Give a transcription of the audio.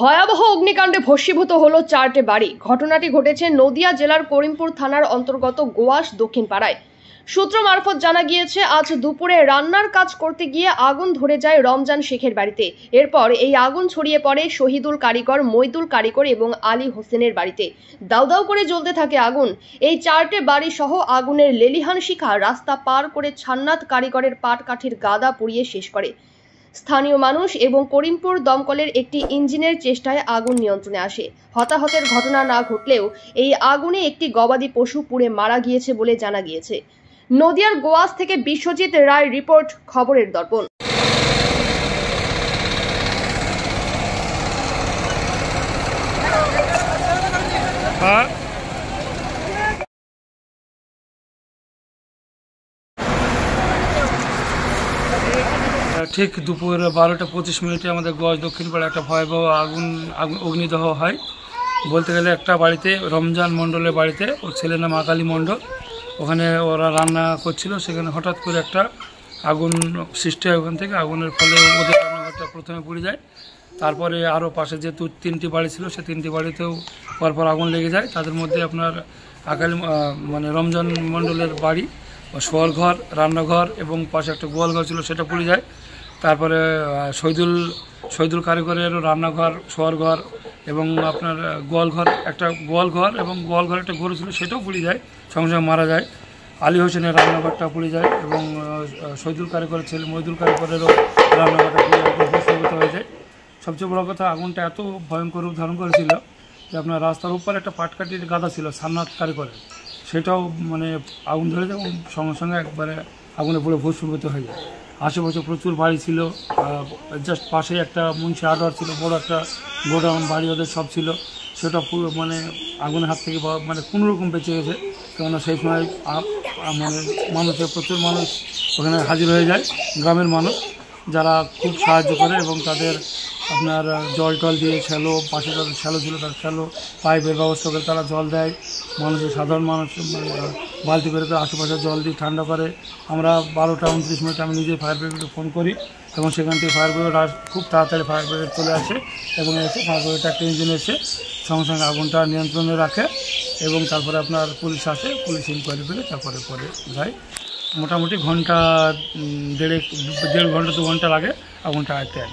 ভয়াবহ অগ্নিকাণ্ডে ভস্মীভূত হলো চারটে বাড়ি ঘটনাটি ঘটেছে নদিয়া জেলার করিমপুর থানার অন্তর্গত গোয়াশ দক্ষিণ পাড়ায় সূত্র মারফত জানা গিয়েছে আজ দুপুরে রান্নার কাজ করতে গিয়ে আগুন ধরে যায় রমজান শেখের বাড়িতে এরপর এই আগুন ছড়িয়ে পড়ে শহীদুল কারিগর মৈদুল কারিগর এবং আলী হোসেনের বাড়িতে দাউদাউ করে জ্বলতে থাকে আগুন এই চারটে বাড়ি সহ আগুনের লেলিহান শিখা রাস্তা পার করে ছান্নাত কারিগরের কাঠির গাদা পুড়িয়ে শেষ করে স্থানীয় মানুষ এবং করিমপুর দমকলের একটি ইঞ্জিনের চেষ্টায় আগুন নিয়ন্ত্রণে আসে হতাহতের ঘটনা না ঘটলেও এই আগুনে একটি গবাদি পশু পুড়ে মারা গিয়েছে বলে জানা গিয়েছে নদিয়ার গোয়াস থেকে বিশ্বজিৎ রায় রিপোর্ট খবরের দর্পণ Huh? হ্যাঁ? ঠিক দুপুর বারোটা পঁচিশ মিনিটে আমাদের দক্ষিণ পাড়ে একটা ভয়াবহ আগুন অগ্নিদহ হয় বলতে গেলে একটা বাড়িতে রমজান মণ্ডলের বাড়িতে ওর ছেলে নাম আকালি মণ্ডল ওখানে ওরা রান্না করছিল সেখানে হঠাৎ করে একটা আগুন সৃষ্টি হয় ওখান থেকে আগুনের ফলে ওদের রান্নাঘরটা প্রথমে পুড়ে যায় তারপরে আরও পাশে যে দু তিনটি বাড়ি ছিল সে তিনটি বাড়িতেও পরপর আগুন লেগে যায় তাদের মধ্যে আপনার আকালি মানে রমজান মণ্ডলের বাড়ি শোয়াল ঘর রান্নাঘর এবং পাশে একটা গোয়াল ঘর ছিল সেটা পুড়ে যায় তারপরে শহীদুল শহীদুল কারিগরের রান্নাঘর শোয়ার ঘর এবং আপনার গোয়াল ঘর একটা গোয়াল ঘর এবং গোয়াল ঘর একটা গরু ছিল সেটাও পুড়ে যায় সঙ্গে সঙ্গে মারা যায় আলী হোসেনের রান্নাঘরটা পুড়ে যায় এবং শহীদুল কারিগরের ছেলে মহিদুল কারিগরেরও রান্নাঘরটা পুড়ে হয়ে যায় সবচেয়ে বড় কথা আগুনটা এত ভয়ঙ্কর রূপ ধারণ করেছিল যে আপনার রাস্তার উপর একটা পাটকাটির গাদা ছিল সান্নাত কারিগরের সেটাও মানে আগুন ধরে যায় সঙ্গে সঙ্গে একবারে আগুনে পড়ে ভস্মীভূত হয়ে যায় আশেপাশে প্রচুর বাড়ি ছিল জাস্ট পাশে একটা মুন্সি আডোয়ার ছিল বড় একটা গোডাউন বাড়ি ওদের সব ছিল সেটা পুরো মানে আগুনের হাত থেকে মানে কোনো রকম বেঁচে গেছে কেননা সেই সময় মানে মানুষের প্রচুর মানুষ ওখানে হাজির হয়ে যায় গ্রামের মানুষ যারা খুব সাহায্য করে এবং তাদের আপনার জল টল দিয়ে শ্যালো পাশে তাদের শ্যালো ছিল তার শ্যালো পাইপের ব্যবস্থা করে তারা জল দেয় মানুষের সাধারণ মানুষ মানে, বালতি করে তার আশেপাশে জল দিয়ে ঠান্ডা করে আমরা বারোটা উনত্রিশ মিনিট আমি নিজে ফায়ার ব্রিগেডে ফোন করি এবং সেখান থেকে ফায়ার ব্রিগেড খুব তাড়াতাড়ি ফায়ার ব্রিগেড চলে আসে এবং এসে ফায়ার ব্রিগেড একটা ইঞ্জিন এসে সঙ্গে সঙ্গে আগুনটা নিয়ন্ত্রণে রাখে এবং তারপরে আপনার পুলিশ আসে পুলিশ ইনকোয়ারি করে তারপরে পরে যায় মোটামুটি ঘন্টা দেড়েক দেড় ঘন্টা দু ঘন্টা লাগে আগুনটা আয়তে আয়